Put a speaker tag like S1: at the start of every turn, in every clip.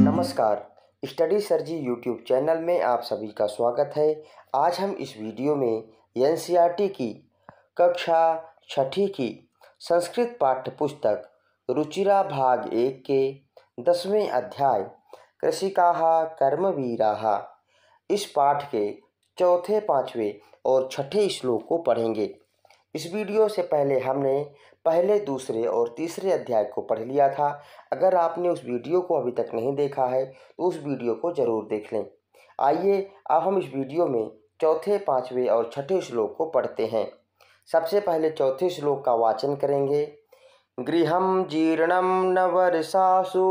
S1: नमस्कार study sir ji YouTube channel में आप सभी का स्वागत है आज हम इस वीडियो में एन की कक्षा छठी की संस्कृत पाठ्य पुस्तक रुचिरा भाग एक के दसवें अध्याय कृषिका कर्मवीरा इस पाठ के चौथे पाँचवें और छठे श्लोक को पढ़ेंगे इस वीडियो से पहले हमने पहले दूसरे और तीसरे अध्याय को पढ़ लिया था अगर आपने उस वीडियो को अभी तक नहीं देखा है तो उस वीडियो को ज़रूर देख लें आइए अब हम इस वीडियो में चौथे पाँचवें और छठे श्लोक को पढ़ते हैं सबसे पहले चौथे श्लोक का वाचन करेंगे गृह जीर्णम न वर्षासु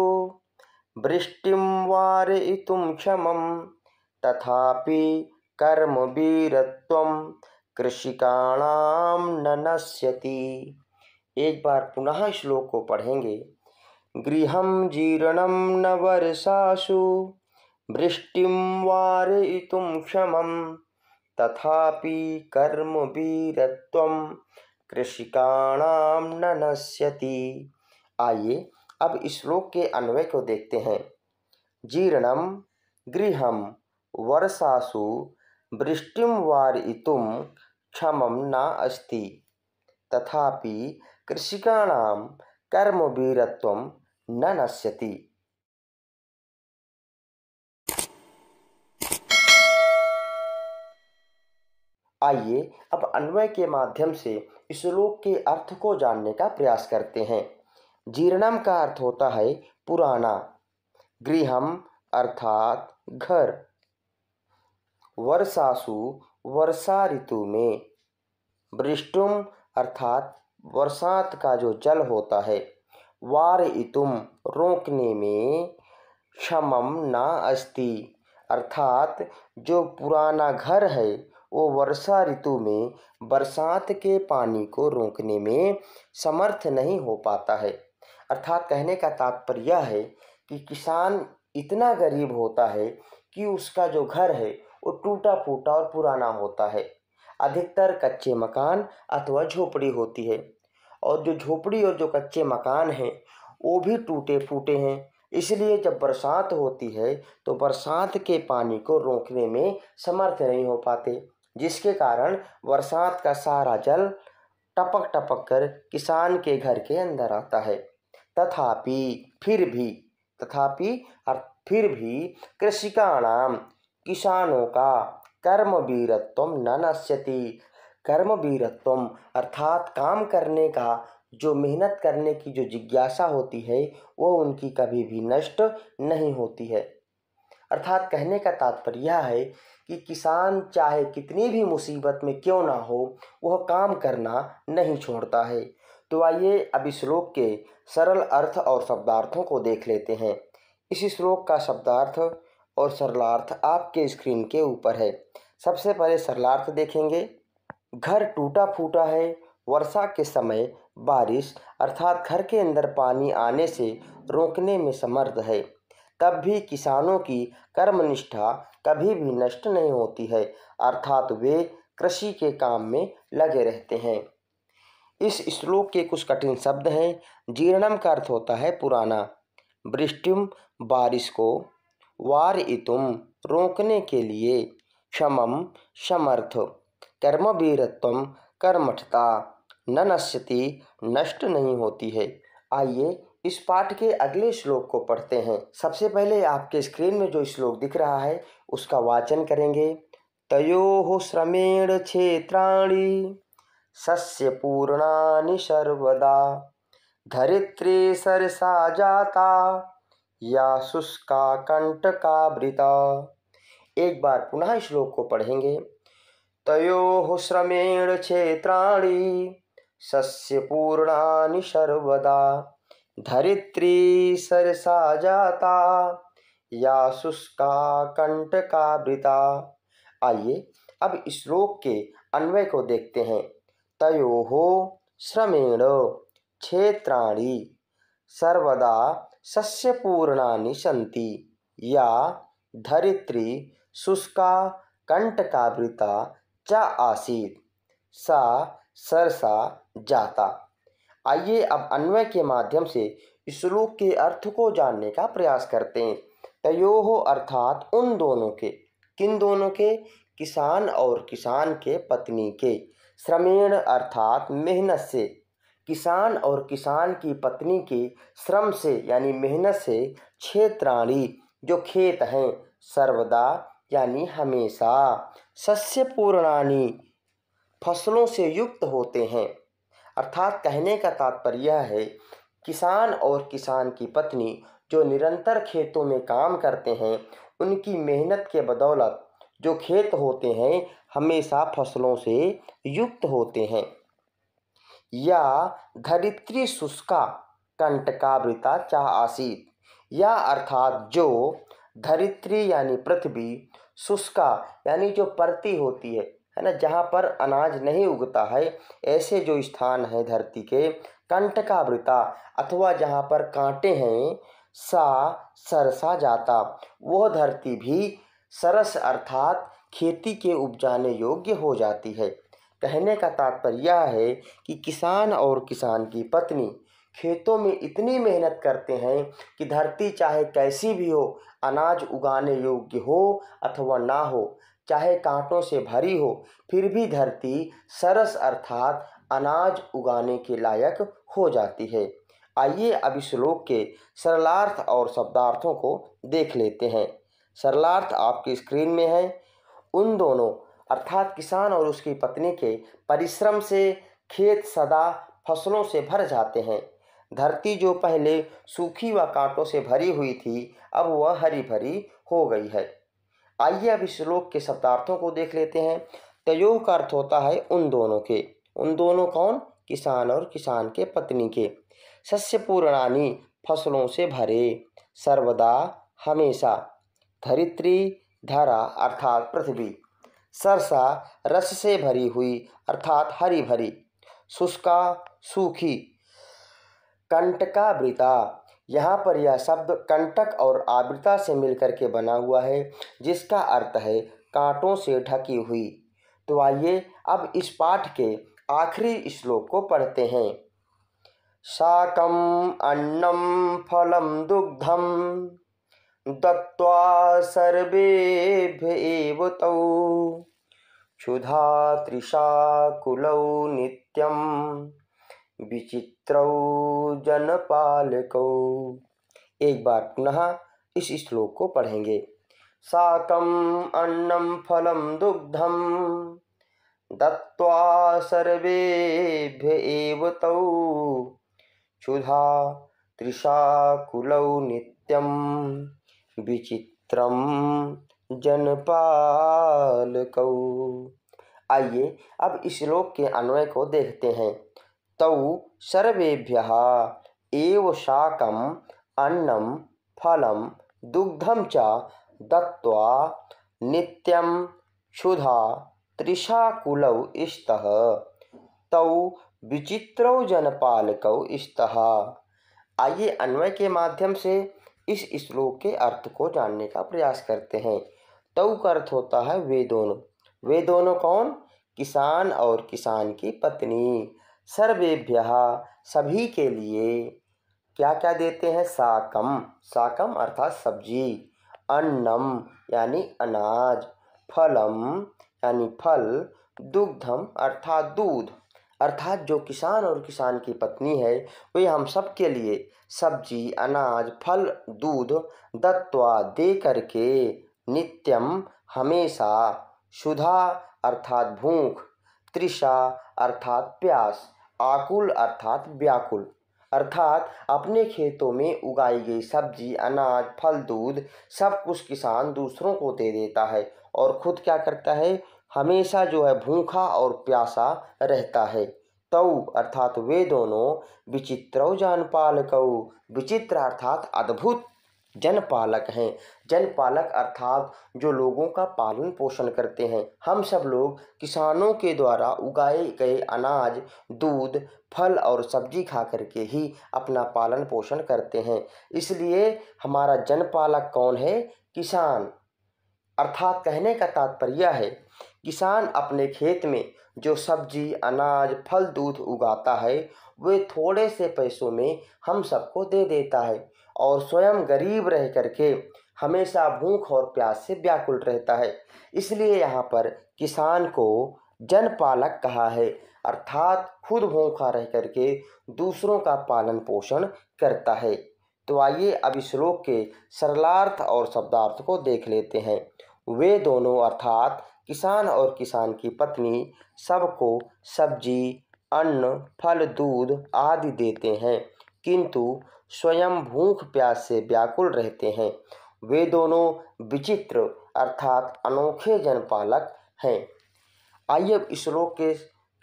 S1: वृष्टि वारयितुम क्षम तथापि कर्म वीरत्व कृषिकाणाम न नश्यति एक बार पुनः श्लोक को पढ़ेंगे गृह जीर्ण न वर्षाशु वृष्टि वारयुम क्षम तथापि कर्म वीर कृषिकाणाम न नश्यति आइए अब इस श्लोक के अन्वय को देखते हैं जीर्णम गृह वर्षासु वृष्टि वारयुम क्षम न अस्ति तथापि कृषिकाण कर्मवीर न नश्यति आइए अब अन्वय के माध्यम से श्लोक के अर्थ को जानने का प्रयास करते हैं जीर्णम का अर्थ होता है पुराना गृहम अर्थात घर वर्षासु वर्षा ऋतु में वृष्टुम अर्थात बरसात का जो जल होता है वार इतुम रोकने में क्षम ना अस्ति अर्थात जो पुराना घर है वो वर्षा ऋतु में बरसात के पानी को रोकने में समर्थ नहीं हो पाता है अर्थात कहने का तात्पर्य यह है कि किसान इतना गरीब होता है कि उसका जो घर है वो टूटा फूटा और पुराना होता है अधिकतर कच्चे मकान अथवा झोपड़ी होती है और जो झोपड़ी और जो कच्चे मकान हैं वो भी टूटे फूटे हैं इसलिए जब बरसात होती है तो बरसात के पानी को रोकने में समर्थ नहीं हो पाते जिसके कारण बरसात का सारा जल टपक टपक कर किसान के घर के अंदर आता है तथापि फिर भी तथापि और फिर भी कृषिका नाम किसानों का कर्म वीरत्व न नश्यति कर्म वीरत्व अर्थात काम करने का जो मेहनत करने की जो जिज्ञासा होती है वो उनकी कभी भी नष्ट नहीं होती है अर्थात कहने का तात्पर्य यह है कि किसान चाहे कितनी भी मुसीबत में क्यों ना हो वह काम करना नहीं छोड़ता है तो आइए अब इस श्लोक के सरल अर्थ और शब्दार्थों को देख लेते हैं इस श्लोक का शब्दार्थ और सरलार्थ आपके स्क्रीन के ऊपर है सबसे पहले सरलार्थ देखेंगे घर टूटा फूटा है वर्षा के समय बारिश अर्थात घर के अंदर पानी आने से रोकने में समर्थ है तब भी किसानों की कर्मनिष्ठा कभी भी नष्ट नहीं होती है अर्थात वे कृषि के काम में लगे रहते हैं इस श्लोक के कुछ कठिन शब्द हैं जीर्णम का अर्थ होता है पुराना वृष्टिम बारिश को इतुम रोकने के लिए क्षम समर्थ कर्मवीरत्व कर्मठता न नश्यति नष्ट नहीं होती है आइए इस पाठ के अगले श्लोक को पढ़ते हैं सबसे पहले आपके स्क्रीन में जो श्लोक दिख रहा है उसका वाचन करेंगे तयो श्रमेण क्षेत्राणी सस्य पूर्णानि सर्वदा धरित्री सरसा जाता या शुष्का वृता एक बार पुनः श्लोक को पढ़ेंगे तयो श्रमेण क्षेत्राणी सस्य पूर्णानि सर्वदा धरित्री सरसा जाता या शुष्का वृता आइए अब श्लोक के अन्वय को देखते हैं तयो श्रमेण क्षेत्राणी सर्वदा सस्यपूर्णानि सन्ति या धरित्री शुष्का कण्टकावृता च आसीत् सा सरसा जाता आइए अब अन्वय के माध्यम से श्लोक के अर्थ को जानने का प्रयास करते हैं तयो अर्थात उन दोनों के किन दोनों के किसान और किसान के पत्नी के श्रमेण अर्थात मेहनत से किसान और किसान की पत्नी के श्रम से यानी मेहनत से क्षेत्राणी जो खेत हैं सर्वदा यानी हमेशा सस्य पूर्णानी फसलों से युक्त होते हैं अर्थात कहने का तात्पर्य है किसान और किसान की पत्नी जो निरंतर खेतों में काम करते हैं उनकी मेहनत के बदौलत जो खेत होते हैं हमेशा फसलों से युक्त होते हैं या धरित्री शुष्का कंटकावृता चाह आसीत या अर्थात जो धरित्री यानी पृथ्वी शुष्का यानी जो परती होती है है ना जहाँ पर अनाज नहीं उगता है ऐसे जो स्थान है धरती के कंटकावृता अथवा जहाँ पर कांटे हैं सा सरसा जाता वह धरती भी सरस अर्थात खेती के उपजाने योग्य हो जाती है कहने का तात्पर्य यह है कि किसान और किसान की पत्नी खेतों में इतनी मेहनत करते हैं कि धरती चाहे कैसी भी हो अनाज उगाने योग्य हो अथवा ना हो चाहे कांटों से भरी हो फिर भी धरती सरस अर्थात अनाज उगाने के लायक हो जाती है आइए अब इस श्लोक के सरलार्थ और शब्दार्थों को देख लेते हैं सरलार्थ आपकी स्क्रीन में है उन दोनों अर्थात किसान और उसकी पत्नी के परिश्रम से खेत सदा फसलों से भर जाते हैं धरती जो पहले सूखी व कांटों से भरी हुई थी अब वह हरी भरी हो गई है आइए अब इस श्लोक के शब्दार्थों को देख लेते हैं तयो का अर्थ होता है उन दोनों के उन दोनों कौन किसान और किसान के पत्नी के सस्य पूर्णानी फसलों से भरे सर्वदा हमेशा धरित्री धरा अर्थात पृथ्वी सरसा रस से भरी हुई अर्थात हरी भरी शुष्का सूखी कंटकावृता यहाँ पर यह शब्द कंटक और आवृता से मिलकर के बना हुआ है जिसका अर्थ है कांटों से ढकी हुई तो आइए अब इस पाठ के आखिरी श्लोक को पढ़ते हैं शाकम अन्नम फलम दुग्धम दत्वा सर्वेभ्य एव तौ क्षुधातृशाकुलौ नित्यं विचित्रौ एक बार पुनः इस श्लोक को पढ़ेंगे साकम अन्नम फल दुग्धम दत्वा सर्वेभ्य तौ क्षुधा तृषाकुलौ नित्यम् विचित्रम जनपाल कौ आइए अब इस श्लोक के अन्वय को देखते हैं तौ सर्वेभ्य एव शाकम अन्नम फलम दुग्धम च दत्वा नित्यम क्षुधा त्रिषाकुल स्त तौ विचित्रौ जनपालकौ स्त आइए अन्वय के माध्यम से इस श्लोक के अर्थ को जानने का प्रयास करते हैं तव का अर्थ होता है वे दोनों वे दोनों कौन किसान और किसान की पत्नी सर्वेभ्य सभी के लिए क्या क्या देते हैं साकम साकम अर्थात सब्जी अन्नम यानी अनाज फलम यानी फल दुग्धम अर्थात दूध अर्थात जो किसान और किसान की पत्नी है वे हम सब के लिए सब्जी अनाज फल दूध दत्वा दे करके नित्यम हमेशा सुधा अर्थात भूख त्रिषा अर्थात प्यास आकुल अर्थात व्याकुल अर्थात अपने खेतों में उगाई गई सब्जी अनाज फल दूध सब कुछ किसान दूसरों को दे देता है और खुद क्या करता है हमेशा जो है भूखा और प्यासा रहता है तौ अर्थात वे दोनों विचित्रौ जनपालकौ विचित्र अर्थात अद्भुत जनपालक हैं जनपालक अर्थात जो लोगों का पालन पोषण करते हैं हम सब लोग किसानों के द्वारा उगाए गए अनाज दूध फल और सब्जी खा करके ही अपना पालन पोषण करते हैं इसलिए हमारा जनपालक कौन है किसान अर्थात कहने का तात्पर्य है किसान अपने खेत में जो सब्जी अनाज फल दूध उगाता है वे थोड़े से पैसों में हम सबको दे देता है और स्वयं गरीब रह करके हमेशा भूख और प्यास से व्याकुल रहता है इसलिए यहाँ पर किसान को जनपालक कहा है अर्थात खुद भूखा रह करके दूसरों का पालन पोषण करता है तो आइए अब श्लोक के सरलार्थ और शब्दार्थ को देख लेते हैं वे दोनों अर्थात किसान और किसान की पत्नी सबको सब्जी अन्न फल दूध आदि देते हैं किंतु स्वयं भूख प्यास से व्याकुल रहते हैं वे दोनों विचित्र अर्थात अनोखे जनपालक हैं आइए अब श्लोक के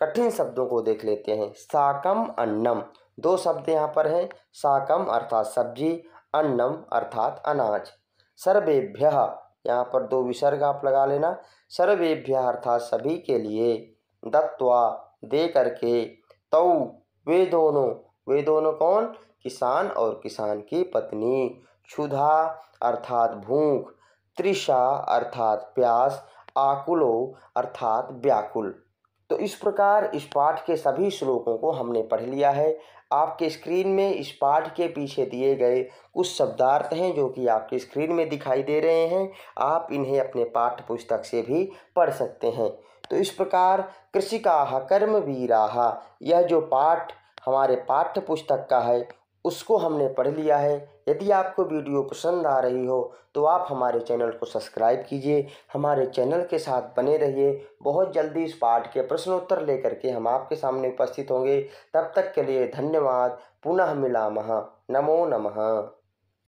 S1: कठिन शब्दों को देख लेते हैं साकम अन्नम दो शब्द यहाँ पर हैं साकम अर्थात सब्जी अन्नम अर्थात अनाज सर्वेभ्य यहाँ पर दो विसर्ग आप लगा लेना सर्वेभ्य अर्थात सभी के लिए दत्वा दे करके तौ वे दोनों वे दोनों कौन किसान और किसान की पत्नी क्षुधा अर्थात भूख त्रिषा अर्थात प्यास आकुलो अर्थात व्याकुल तो इस प्रकार इस पाठ के सभी श्लोकों को हमने पढ़ लिया है आपके स्क्रीन में इस पाठ के पीछे दिए गए कुछ शब्दार्थ हैं जो कि आपके स्क्रीन में दिखाई दे रहे हैं आप इन्हें अपने पाठ्य पुस्तक से भी पढ़ सकते हैं तो इस प्रकार कर्म कर्मवीराः यह जो पाठ हमारे पाठ्य पुस्तक का है उसको हमने पढ़ लिया है यदि आपको वीडियो पसंद आ रही हो तो आप हमारे चैनल को सब्सक्राइब कीजिए हमारे चैनल के साथ बने रहिए बहुत जल्दी इस पाठ के प्रश्नोत्तर लेकर के हम आपके सामने उपस्थित होंगे तब तक के लिए धन्यवाद पुनः मिला महा नमो नमः